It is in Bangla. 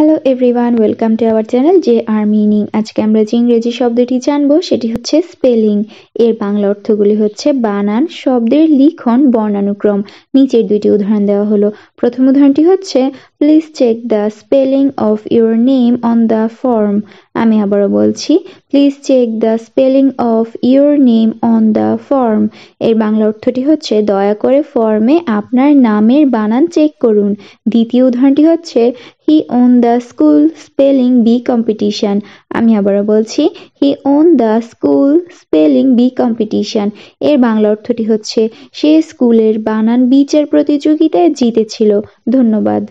hello everyone welcome to our channel যে আর মিনিং আজকে আমরা যে ইংরেজি শব্দটি জানবো সেটি হচ্ছে স্পেলিং এর বাংলা অর্থগুলি হচ্ছে বানান শব্দের লিখন বর্ণানুক্রম নিচের দুইটি উদাহরণ দেওয়া হলো প্রথম উদাহরণটি হচ্ছে please check the spelling of your name on the form আমি আবারও বলছি please check the spelling of your name on the form এর বাংলা অর্থটি হচ্ছে দয়া করে ফর্মে আপনার নামের বানান চেক করুন দ্বিতীয় উদাহরণটি হচ্ছে he won the school spelling bee competition আমি আবারও বলছি he won the school spelling bee competition এর বাংলা অর্থটি হচ্ছে সে স্কুলের বানান বিচার প্রতিযোগিতায় জিতেছিল ধন্যবাদ